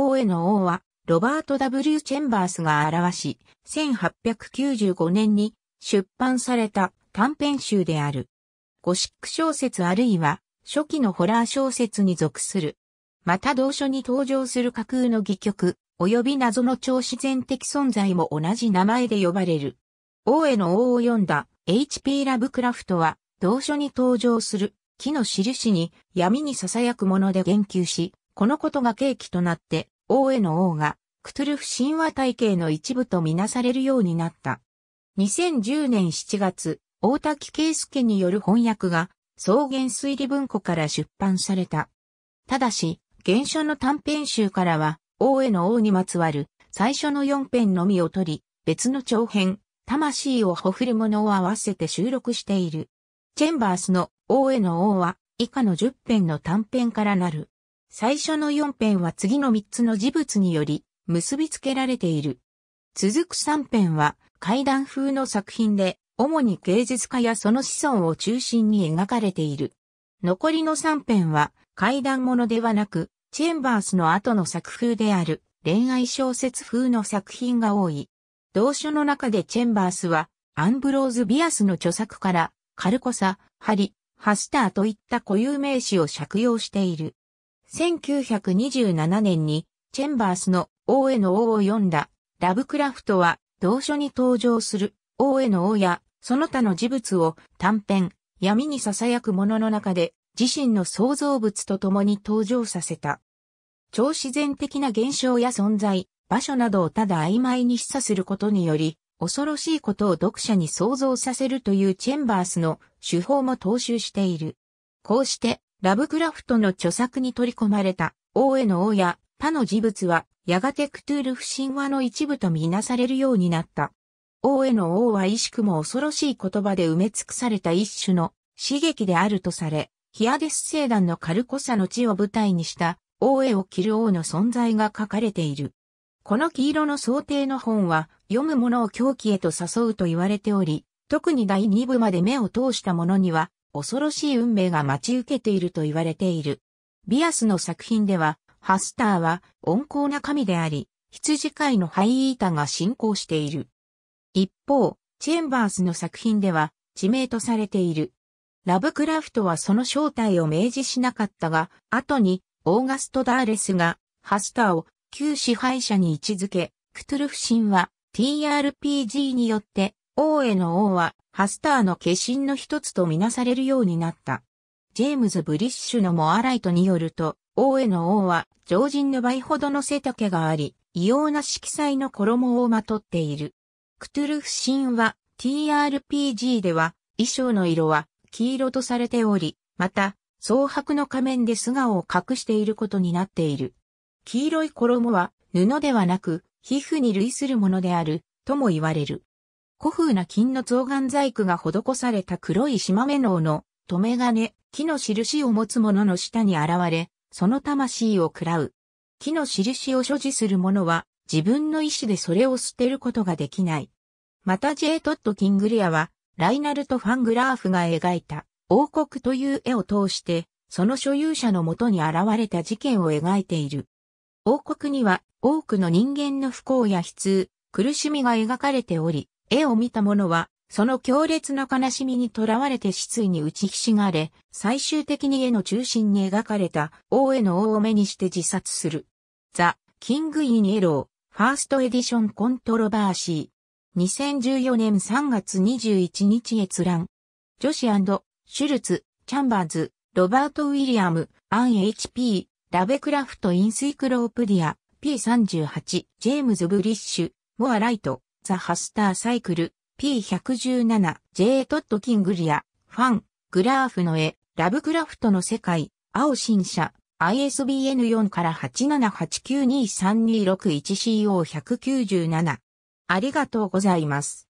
王への王は、ロバート・ W・ チェンバースが表し、1895年に出版された短編集である。ゴシック小説あるいは初期のホラー小説に属する。また同書に登場する架空の戯曲、及び謎の超自然的存在も同じ名前で呼ばれる。王への王を読んだ H.P. ラブクラフトは、同書に登場する木の印に闇に囁くもので言及し、このことが契機となって王への王が、クトゥルフ神話体系の一部とみなされるようになった。2010年7月、大滝圭介による翻訳が、草原推理文庫から出版された。ただし、原書の短編集からは、王への王にまつわる最初の4編のみを取り、別の長編、魂をほふるものを合わせて収録している。チェンバースの王への王は、以下の10編の短編からなる。最初の4編は次の3つの事物により結びつけられている。続く3編は階段風の作品で、主に芸術家やその子孫を中心に描かれている。残りの3編は階段ものではなく、チェンバースの後の作風である恋愛小説風の作品が多い。同書の中でチェンバースはアンブローズ・ビアスの著作からカルコサ、ハリ、ハスターといった固有名詞を借用している。1927年にチェンバースの王への王を読んだラブクラフトは同書に登場する王への王やその他の事物を短編闇に囁くものの中で自身の創造物と共に登場させた。超自然的な現象や存在、場所などをただ曖昧に示唆することにより、恐ろしいことを読者に想像させるというチェンバースの手法も踏襲している。こうして、ラブクラフトの著作に取り込まれた、王への王や、他の事物は、やがてクトゥール不神話の一部とみなされるようになった。王への王は意識も恐ろしい言葉で埋め尽くされた一種の刺激であるとされ、ヒアデス星団のカルコサの地を舞台にした王へを着る王の存在が書かれている。この黄色の想定の本は読む者を狂気へと誘うと言われており、特に第2部まで目を通した者には恐ろしい運命が待ち受けていると言われている。ビアスの作品では、ハスターは温厚な神であり、羊飼いのハイイータが信仰している。一方、チェンバースの作品では、地名とされている。ラブクラフトはその正体を明示しなかったが、後に、オーガスト・ダーレスが、ハスターを旧支配者に位置づけ、クトゥルフ神は TRPG によって王への王は、ハスターの化身の一つとみなされるようになった。ジェームズ・ブリッシュのモアライトによると、王への王は、常人の倍ほどの背丈があり、異様な色彩の衣をまとっている。クトゥルフ神話、TRPG では、衣装の色は、黄色とされており、また、蒼白の仮面で素顔を隠していることになっている。黄色い衣は、布ではなく、皮膚に類するものである、とも言われる。古風な金の象眼細工が施された黒い島目能の、留め金、木の印を持つ者の下に現れ、その魂を喰らう。木の印を所持する者は、自分の意志でそれを捨てることができない。また J. トット・キングリアは、ライナルト・ファングラーフが描いた、王国という絵を通して、その所有者のもとに現れた事件を描いている。王国には、多くの人間の不幸や悲痛、苦しみが描かれており、絵を見た者は、その強烈な悲しみにとらわれて失意に打ちひしがれ、最終的に絵の中心に描かれた王への王を目にして自殺する。ザ・キング・イン・エロー、ファーストエディション・コントロバーシー。2014年3月21日閲覧。女子シュルツ、チャンバーズ、ロバート・ウィリアム、アン HP、ラベクラフト・インスイクロープディア、P38、ジェームズ・ブリッシュ、モア・ライト。ザ・ハスター・サイクル、P117、J. トッド・キングリア、ファン、グラーフの絵、ラブクラフトの世界、青新社、ISBN4 から 878923261CO197。ありがとうございます。